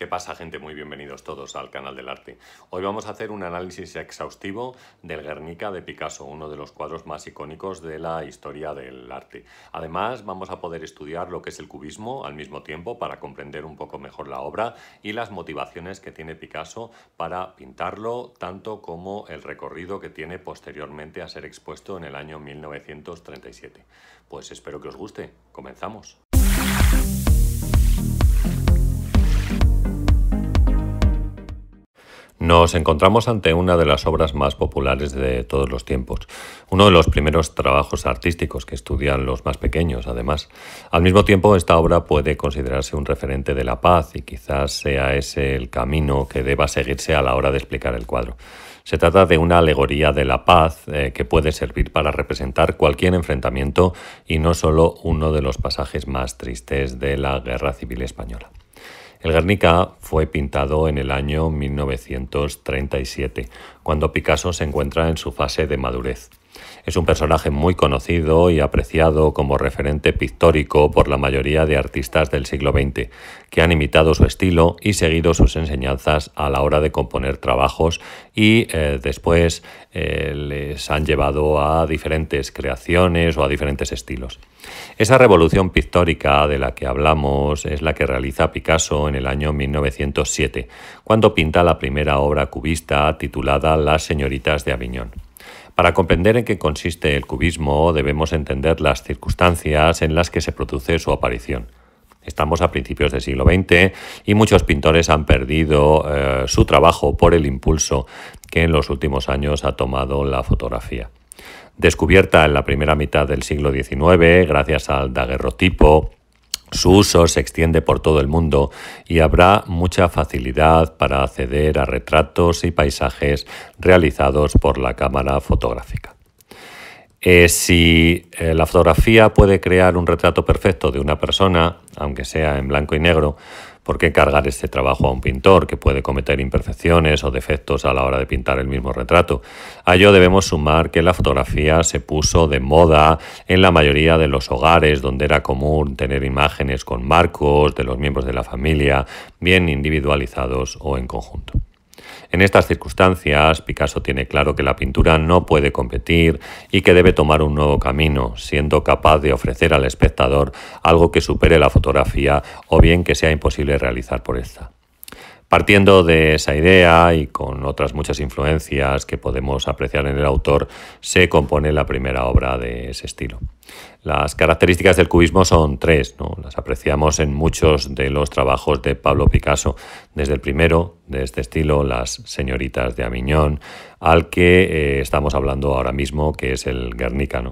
¿Qué pasa gente? Muy bienvenidos todos al canal del arte. Hoy vamos a hacer un análisis exhaustivo del Guernica de Picasso, uno de los cuadros más icónicos de la historia del arte. Además vamos a poder estudiar lo que es el cubismo al mismo tiempo para comprender un poco mejor la obra y las motivaciones que tiene Picasso para pintarlo, tanto como el recorrido que tiene posteriormente a ser expuesto en el año 1937. Pues espero que os guste. Comenzamos. Nos encontramos ante una de las obras más populares de todos los tiempos, uno de los primeros trabajos artísticos que estudian los más pequeños, además. Al mismo tiempo, esta obra puede considerarse un referente de la paz y quizás sea ese el camino que deba seguirse a la hora de explicar el cuadro. Se trata de una alegoría de la paz eh, que puede servir para representar cualquier enfrentamiento y no solo uno de los pasajes más tristes de la Guerra Civil Española. El Guernica fue pintado en el año 1937, cuando Picasso se encuentra en su fase de madurez. Es un personaje muy conocido y apreciado como referente pictórico por la mayoría de artistas del siglo XX, que han imitado su estilo y seguido sus enseñanzas a la hora de componer trabajos y eh, después eh, les han llevado a diferentes creaciones o a diferentes estilos. Esa revolución pictórica de la que hablamos es la que realiza Picasso en el año 1907, cuando pinta la primera obra cubista titulada Las señoritas de Aviñón. Para comprender en qué consiste el cubismo debemos entender las circunstancias en las que se produce su aparición. Estamos a principios del siglo XX y muchos pintores han perdido eh, su trabajo por el impulso que en los últimos años ha tomado la fotografía. Descubierta en la primera mitad del siglo XIX gracias al daguerrotipo, su uso se extiende por todo el mundo y habrá mucha facilidad para acceder a retratos y paisajes realizados por la cámara fotográfica. Eh, si eh, la fotografía puede crear un retrato perfecto de una persona, aunque sea en blanco y negro, ¿Por qué cargar este trabajo a un pintor que puede cometer imperfecciones o defectos a la hora de pintar el mismo retrato? A ello debemos sumar que la fotografía se puso de moda en la mayoría de los hogares donde era común tener imágenes con marcos de los miembros de la familia, bien individualizados o en conjunto. En estas circunstancias, Picasso tiene claro que la pintura no puede competir y que debe tomar un nuevo camino, siendo capaz de ofrecer al espectador algo que supere la fotografía o bien que sea imposible realizar por esta. Partiendo de esa idea y con otras muchas influencias que podemos apreciar en el autor, se compone la primera obra de ese estilo. Las características del cubismo son tres, ¿no? las apreciamos en muchos de los trabajos de Pablo Picasso, desde el primero, de este estilo, Las señoritas de Aviñón, al que eh, estamos hablando ahora mismo, que es el Guernica.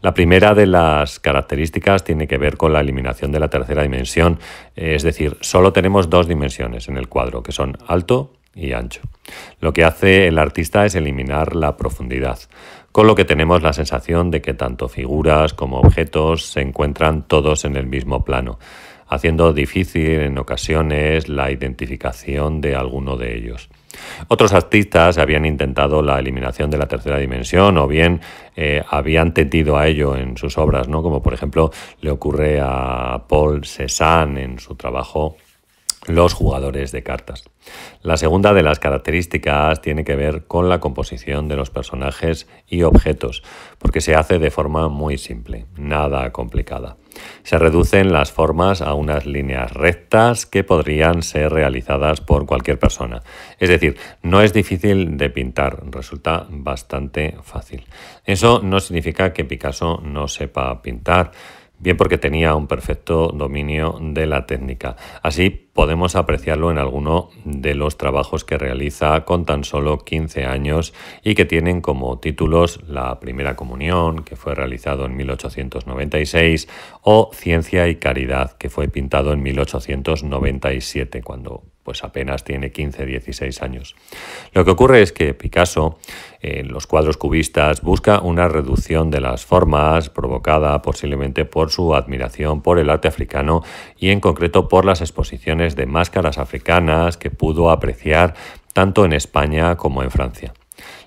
La primera de las características tiene que ver con la eliminación de la tercera dimensión, es decir, solo tenemos dos dimensiones en el cuadro, que son alto y ancho. Lo que hace el artista es eliminar la profundidad con lo que tenemos la sensación de que tanto figuras como objetos se encuentran todos en el mismo plano, haciendo difícil en ocasiones la identificación de alguno de ellos. Otros artistas habían intentado la eliminación de la tercera dimensión o bien eh, habían tendido a ello en sus obras, ¿no? como por ejemplo le ocurre a Paul Cézanne en su trabajo los jugadores de cartas. La segunda de las características tiene que ver con la composición de los personajes y objetos, porque se hace de forma muy simple, nada complicada. Se reducen las formas a unas líneas rectas que podrían ser realizadas por cualquier persona. Es decir, no es difícil de pintar, resulta bastante fácil. Eso no significa que Picasso no sepa pintar bien porque tenía un perfecto dominio de la técnica. Así podemos apreciarlo en alguno de los trabajos que realiza con tan solo 15 años y que tienen como títulos La Primera Comunión, que fue realizado en 1896, o Ciencia y Caridad, que fue pintado en 1897, cuando pues apenas tiene 15, 16 años. Lo que ocurre es que Picasso, en los cuadros cubistas, busca una reducción de las formas provocada posiblemente por su admiración por el arte africano y en concreto por las exposiciones de máscaras africanas que pudo apreciar tanto en España como en Francia.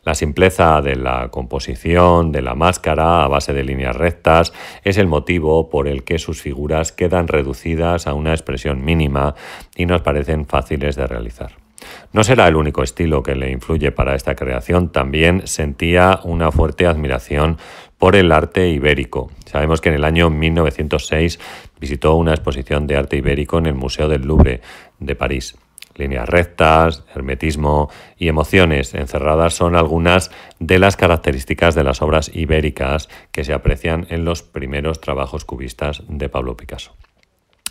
La simpleza de la composición de la máscara a base de líneas rectas es el motivo por el que sus figuras quedan reducidas a una expresión mínima y nos parecen fáciles de realizar. No será el único estilo que le influye para esta creación, también sentía una fuerte admiración por el arte ibérico. Sabemos que en el año 1906 visitó una exposición de arte ibérico en el Museo del Louvre de París. Líneas rectas, hermetismo y emociones encerradas son algunas de las características de las obras ibéricas que se aprecian en los primeros trabajos cubistas de Pablo Picasso.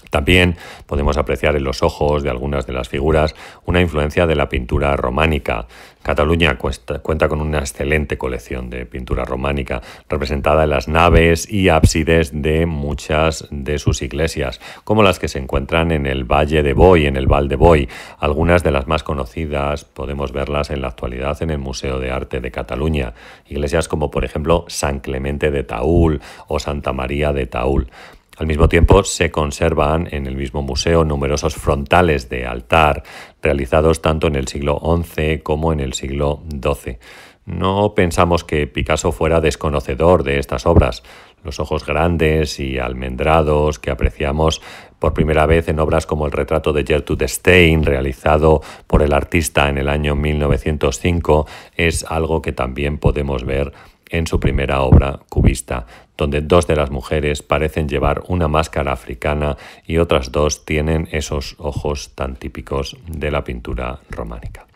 También podemos apreciar en los ojos de algunas de las figuras una influencia de la pintura románica. Cataluña cuenta con una excelente colección de pintura románica, representada en las naves y ábsides de muchas de sus iglesias, como las que se encuentran en el Valle de Boy, en el Val de Boy. Algunas de las más conocidas podemos verlas en la actualidad en el Museo de Arte de Cataluña. Iglesias como por ejemplo San Clemente de Taúl o Santa María de Taúl. Al mismo tiempo, se conservan en el mismo museo numerosos frontales de altar realizados tanto en el siglo XI como en el siglo XII. No pensamos que Picasso fuera desconocedor de estas obras. Los ojos grandes y almendrados que apreciamos por primera vez en obras como el retrato de Gertrude Stein, realizado por el artista en el año 1905, es algo que también podemos ver en su primera obra cubista, donde dos de las mujeres parecen llevar una máscara africana y otras dos tienen esos ojos tan típicos de la pintura románica.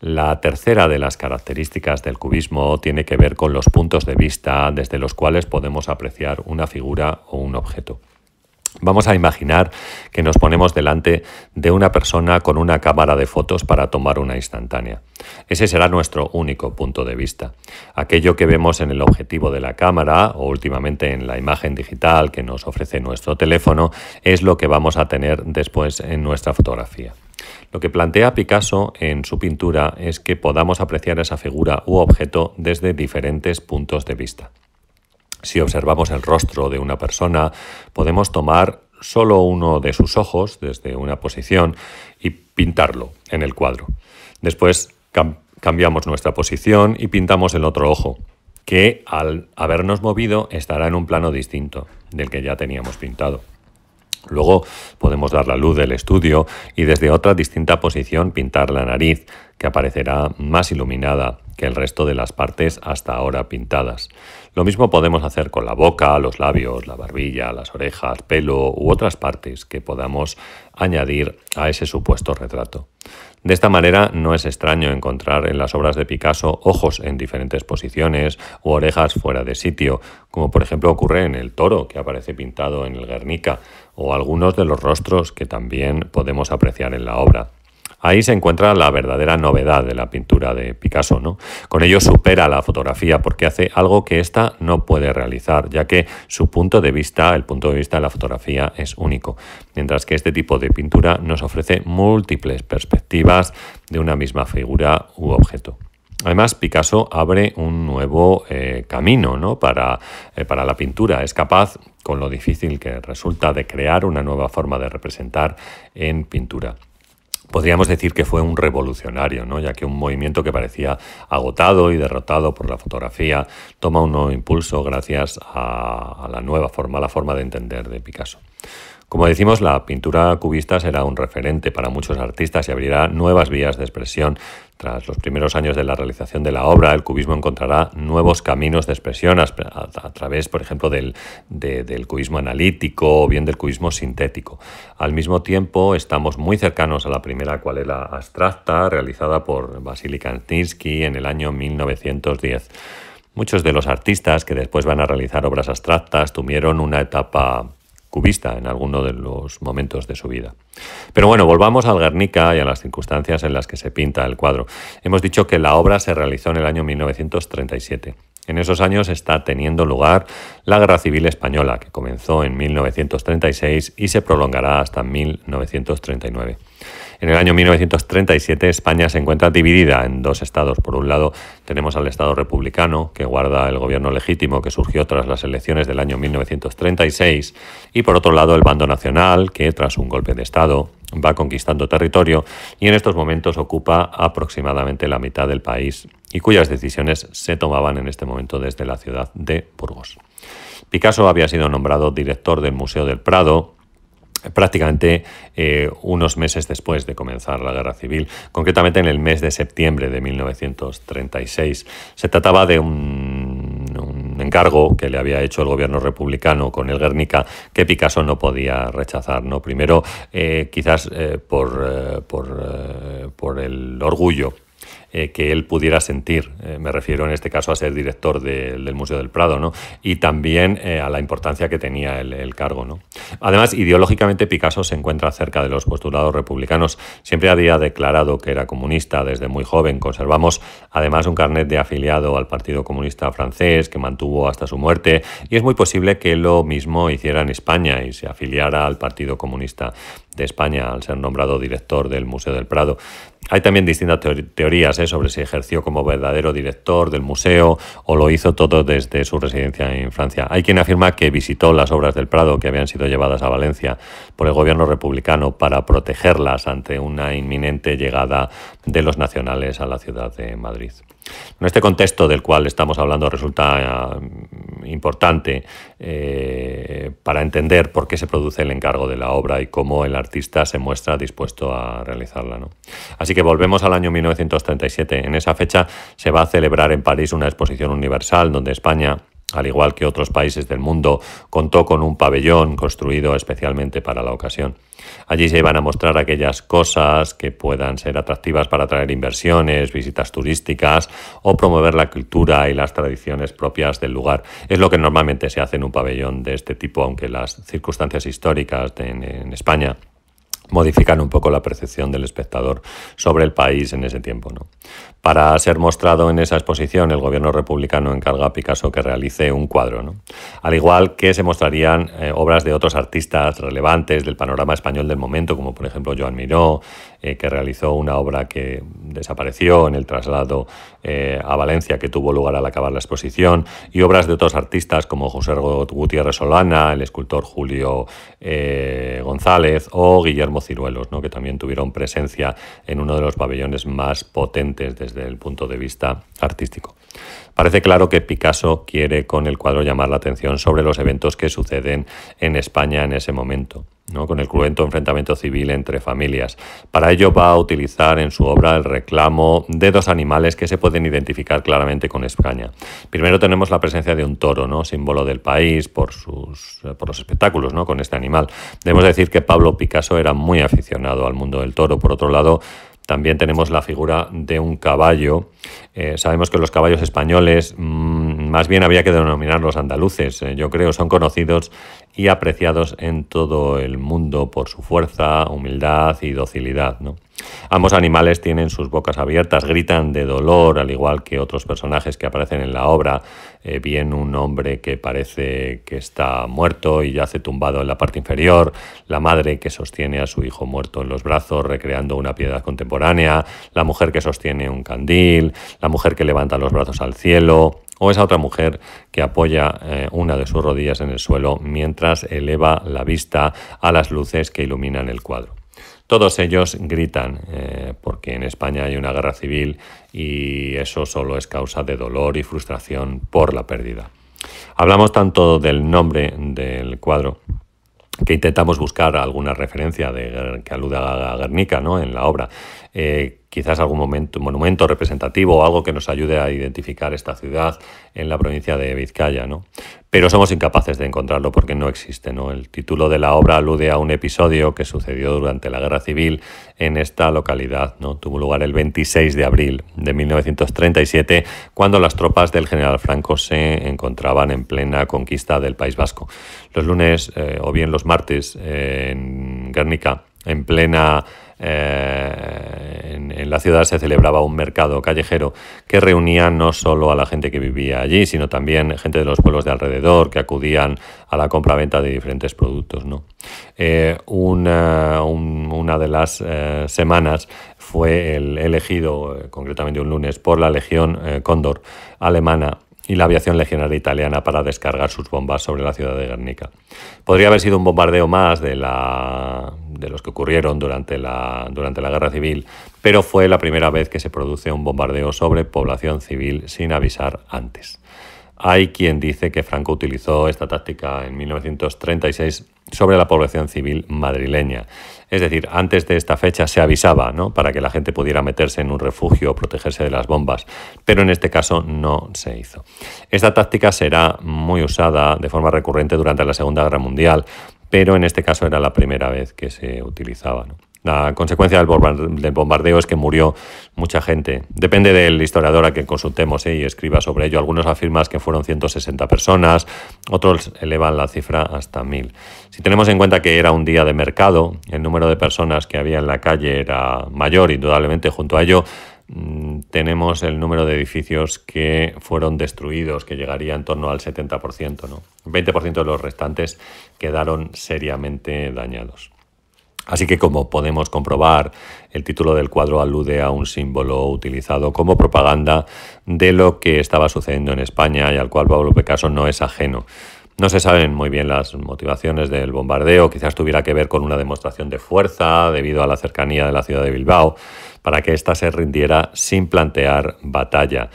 La tercera de las características del cubismo tiene que ver con los puntos de vista desde los cuales podemos apreciar una figura o un objeto. Vamos a imaginar que nos ponemos delante de una persona con una cámara de fotos para tomar una instantánea. Ese será nuestro único punto de vista. Aquello que vemos en el objetivo de la cámara o últimamente en la imagen digital que nos ofrece nuestro teléfono es lo que vamos a tener después en nuestra fotografía. Lo que plantea Picasso en su pintura es que podamos apreciar esa figura u objeto desde diferentes puntos de vista. Si observamos el rostro de una persona, podemos tomar solo uno de sus ojos desde una posición y pintarlo en el cuadro. Después cambiamos nuestra posición y pintamos el otro ojo, que al habernos movido estará en un plano distinto del que ya teníamos pintado. Luego podemos dar la luz del estudio y desde otra distinta posición pintar la nariz, que aparecerá más iluminada que el resto de las partes hasta ahora pintadas. Lo mismo podemos hacer con la boca, los labios, la barbilla, las orejas, pelo u otras partes que podamos añadir a ese supuesto retrato. De esta manera no es extraño encontrar en las obras de Picasso ojos en diferentes posiciones o orejas fuera de sitio, como por ejemplo ocurre en el toro que aparece pintado en el Guernica, o algunos de los rostros que también podemos apreciar en la obra. Ahí se encuentra la verdadera novedad de la pintura de Picasso, Con ello supera la fotografía porque hace algo que ésta no puede realizar, ya que su punto de vista, el punto de vista de la fotografía es único, mientras que este tipo de pintura nos ofrece múltiples perspectivas de una misma figura u objeto. Además, Picasso abre un nuevo eh, camino ¿no? Eh, para la pintura. Es capaz, con lo difícil que resulta, de crear una nueva forma de representar en pintura. Podríamos decir que fue un revolucionario, ¿no? ya que un movimiento que parecía agotado y derrotado por la fotografía toma un nuevo impulso gracias a, a la nueva forma, a la forma de entender de Picasso. Como decimos, la pintura cubista será un referente para muchos artistas y abrirá nuevas vías de expresión. Tras los primeros años de la realización de la obra, el cubismo encontrará nuevos caminos de expresión a, través, por ejemplo, del, cubismo analítico o bien del cubismo sintético. Al mismo tiempo, estamos muy cercanos a la primera la abstracta realizada por Vasily Kantinsky en el año 1910. Muchos de los artistas que después van a realizar obras abstractas tuvieron una etapa cubista en alguno de los momentos de su vida. Pero bueno, volvamos al Guernica y a las circunstancias en las que se pinta el cuadro. Hemos dicho que la obra se realizó en el año 1937. En esos años está teniendo lugar la Guerra Civil Española, que comenzó en 1936 y se prolongará hasta 1939. En el año 1937 España se encuentra dividida en dos estados. Por un lado tenemos al Estado republicano, que guarda el gobierno legítimo que surgió tras las elecciones del año 1936, y por otro lado el bando nacional, que tras un golpe de Estado va conquistando territorio y en estos momentos ocupa aproximadamente la mitad del país y cuyas decisiones se tomaban en este momento desde la ciudad de Burgos. Picasso había sido nombrado director del Museo del Prado prácticamente eh, unos meses después de comenzar la guerra civil, concretamente en el mes de septiembre de 1936. Se trataba de un, encargo que le había hecho el gobierno republicano con el Guernica que Picasso no podía rechazar. ¿no? Primero, eh, quizás eh, por, por el orgullo eh, que él pudiera sentir. Eh, me refiero en este caso a ser director del Museo del Prado, ¿no? Y también eh, a la importancia que tenía el, cargo, ¿no? Además, ideológicamente Picasso se encuentra cerca de los postulados republicanos. Siempre había declarado que era comunista desde muy joven. Conservamos además un carnet de afiliado al Partido Comunista francés que mantuvo hasta su muerte y es muy posible que lo mismo hiciera en España y se afiliara al Partido Comunista de España al ser nombrado director del Museo del Prado. Hay también distintas teorías sobre si ejerció como verdadero director del museo o lo hizo todo desde su residencia en Francia. Hay quien afirma que visitó las obras del Prado que habían sido llevadas a Valencia por el gobierno republicano para protegerlas ante una inminente llegada de los nacionales a la ciudad de Madrid. En este contexto del cual estamos hablando resulta mm, importante eh, para entender por qué se produce el encargo de la obra y cómo el artista se muestra dispuesto a realizarla. Así que volvemos al año 1937. En esa fecha se va a celebrar en París una exposición universal donde España al igual que otros países del mundo, contó con un pabellón construido especialmente para la ocasión. Allí se iban a mostrar aquellas cosas que puedan ser atractivas para atraer inversiones, visitas turísticas o promover la cultura y las tradiciones propias del lugar. Es lo que normalmente se hace en un pabellón de este tipo, aunque las circunstancias históricas en, España modifican un poco la percepción del espectador sobre el país en ese tiempo. ¿no? para ser mostrado en esa exposición, el gobierno republicano encarga a Picasso que realice un cuadro, ¿no? al igual que se mostrarían eh, obras de otros artistas relevantes del panorama español del momento, como por ejemplo Joan Miró, eh, que realizó una obra que desapareció en el traslado eh, a Valencia que tuvo lugar al acabar la exposición, y obras de otros artistas como José Gutiérrez Solana, el escultor Julio González o Guillermo Ciruelos, ¿no? que también tuvieron presencia en uno de los pabellones más potentes de desde el punto de vista artístico. Parece claro que Picasso quiere con el cuadro llamar la atención sobre los eventos que suceden en España en ese momento, con el cruento enfrentamiento civil entre familias. Para ello va a utilizar en su obra el reclamo de dos animales que se pueden identificar claramente con España. Primero tenemos la presencia de un toro, ¿no? símbolo del país por, sus, por los espectáculos ¿no? con este animal. Debemos decir que Pablo Picasso era muy aficionado al mundo del toro. Por otro lado, también tenemos la figura de un caballo. Eh, sabemos que los caballos españoles mm, más bien había que denominarlos andaluces, eh, yo creo, son conocidos y apreciados en todo el mundo por su fuerza, humildad y docilidad. Ambos animales tienen sus bocas abiertas, gritan de dolor, al igual que otros personajes que aparecen en la obra, eh, bien un hombre que parece que está muerto y yace tumbado en la parte inferior, la madre que sostiene a su hijo muerto en los brazos recreando una piedad contemporánea, la mujer que sostiene un candil, la mujer que levanta los brazos al cielo, o esa otra mujer que apoya eh, una de sus rodillas en el suelo mientras eleva la vista a las luces que iluminan el cuadro. Todos ellos gritan, eh, porque en España hay una guerra civil y eso solo es causa de dolor y frustración por la pérdida. Hablamos tanto del nombre del cuadro que intentamos buscar alguna referencia de, que alude a Guernica ¿no? en la obra. Eh, quizás algún momento, monumento representativo o algo que nos ayude a identificar esta ciudad en la provincia de Vizcaya. ¿no? Pero somos incapaces de encontrarlo porque no existe. ¿no? El título de la obra alude a un episodio que sucedió durante la Guerra Civil en esta localidad. ¿no? Tuvo lugar el 26 de abril de 1937 cuando las tropas del general Franco se encontraban en plena conquista del País Vasco. Los lunes eh, o bien los martes eh, en Guernica, en plena eh, en, la ciudad se celebraba un mercado callejero que reunía no solo a la gente que vivía allí, sino también gente de los pueblos de alrededor que acudían a la compra-venta de diferentes productos. ¿no? Eh, eh, una, de las semanas fue el elegido, concretamente un lunes, por la Legión Cóndor alemana y la aviación legionaria italiana para descargar sus bombas sobre la ciudad de Guernica. Podría haber sido un bombardeo más de, la, de los que ocurrieron durante la, durante la Guerra Civil, pero fue la primera vez que se produce un bombardeo sobre población civil sin avisar antes. Hay quien dice que Franco utilizó esta táctica en 1936 sobre la población civil madrileña. Es decir, antes de esta fecha se avisaba ¿no? para que la gente pudiera meterse en un refugio o protegerse de las bombas, pero en este caso no se hizo. Esta táctica será muy usada de forma recurrente durante la Segunda Guerra Mundial, pero en este caso era la primera vez que se utilizaba. La consecuencia del bombardeo es que murió mucha gente. Depende del historiador a que consultemos ¿eh? y escriba sobre ello. Algunos afirman que fueron 160 personas, otros elevan la cifra hasta 1000. Si tenemos en cuenta que era un día de mercado, el número de personas que había en la calle era mayor, indudablemente junto a ello mm, tenemos el número de edificios que fueron destruidos, que llegaría en torno al 70%. ¿no? El 20% de los restantes quedaron seriamente dañados. Así que como podemos comprobar, el título del cuadro alude a un símbolo utilizado como propaganda de lo que estaba sucediendo en España y al cual Pablo Picasso no es ajeno. No se saben muy bien las motivaciones del bombardeo, quizás tuviera que ver con una demostración de fuerza debido a la cercanía de la ciudad de Bilbao, para que ésta se rindiera sin plantear batalla.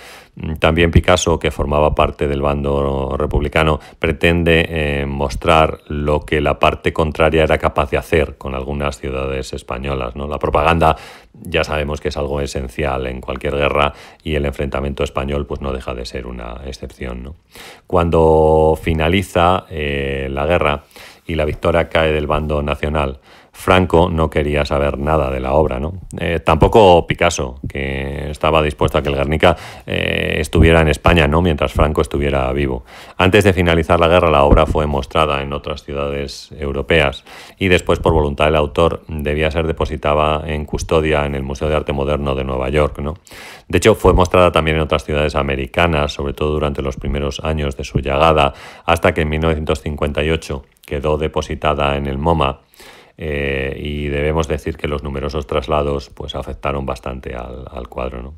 También Picasso, que formaba parte del bando republicano, pretende eh, mostrar lo que la parte contraria era capaz de hacer con algunas ciudades españolas. ¿no? La propaganda ya sabemos que es algo esencial en cualquier guerra y el enfrentamiento español pues, no deja de ser una excepción. Cuando finaliza eh, la guerra y la victoria cae del bando nacional, Franco no quería saber nada de la obra, eh, tampoco Picasso, que estaba dispuesto a que el Guernica eh, estuviera en España, ¿no? Mientras Franco estuviera vivo. Antes de finalizar la guerra, la obra fue mostrada en otras ciudades europeas y después, por voluntad del autor, debía ser depositada en custodia en el Museo de Arte Moderno de Nueva York, De hecho, fue mostrada también en otras ciudades americanas, sobre todo durante los primeros años de su llegada, hasta que en 1958 quedó depositada en el MoMA eh, y debemos decir que los numerosos traslados pues, afectaron bastante al, cuadro.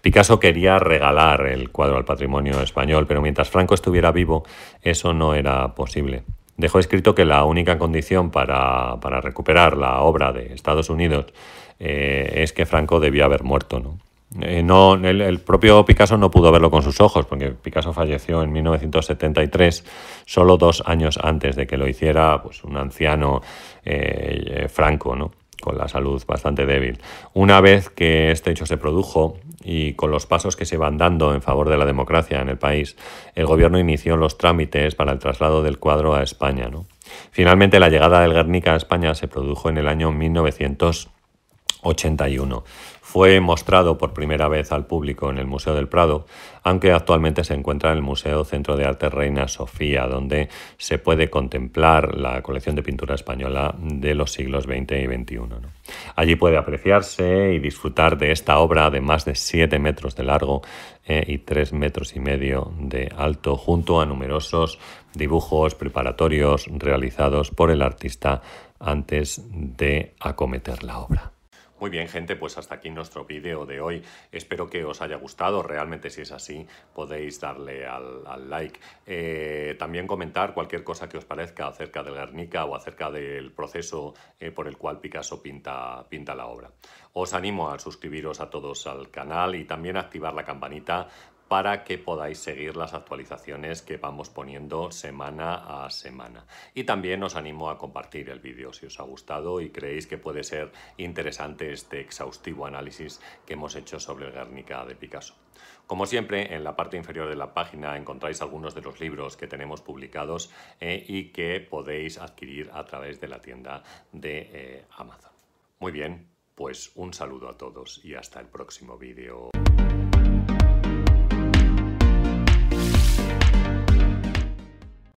Picasso quería regalar el cuadro al patrimonio español, pero mientras Franco estuviera vivo eso no era posible. Dejó escrito que la única condición para, recuperar la obra de Estados Unidos eh, es que Franco debía haber muerto. ¿no? Eh, no, el, propio Picasso no pudo verlo con sus ojos, porque Picasso falleció en 1973, solo dos años antes de que lo hiciera pues, un anciano eh, eh, franco, ¿no? con la salud bastante débil. Una vez que este hecho se produjo y con los pasos que se van dando en favor de la democracia en el país, el gobierno inició los trámites para el traslado del cuadro a España. Finalmente, la llegada del Guernica a España se produjo en el año 1981. Fue mostrado por primera vez al público en el Museo del Prado, aunque actualmente se encuentra en el Museo Centro de Arte Reina Sofía, donde se puede contemplar la colección de pintura española de los siglos XX y XXI. Allí puede apreciarse y disfrutar de esta obra de más de 7 metros de largo eh, y 3 metros y medio de alto, junto a numerosos dibujos preparatorios realizados por el artista antes de acometer la obra. Muy bien gente, pues hasta aquí nuestro vídeo de hoy. Espero que os haya gustado, realmente si es así podéis darle al, like. Eh, también comentar cualquier cosa que os parezca acerca del Guernica o acerca del proceso eh, por el cual Picasso pinta, pinta la obra. Os animo a suscribiros a todos al canal y también a activar la campanita para que podáis seguir las actualizaciones que vamos poniendo semana a semana. Y también os animo a compartir el vídeo si os ha gustado y creéis que puede ser interesante este exhaustivo análisis que hemos hecho sobre el Guernica de Picasso. Como siempre, en la parte inferior de la página encontráis algunos de los libros que tenemos publicados eh, y que podéis adquirir a través de la tienda de eh, Amazon. Muy bien, pues un saludo a todos y hasta el próximo vídeo.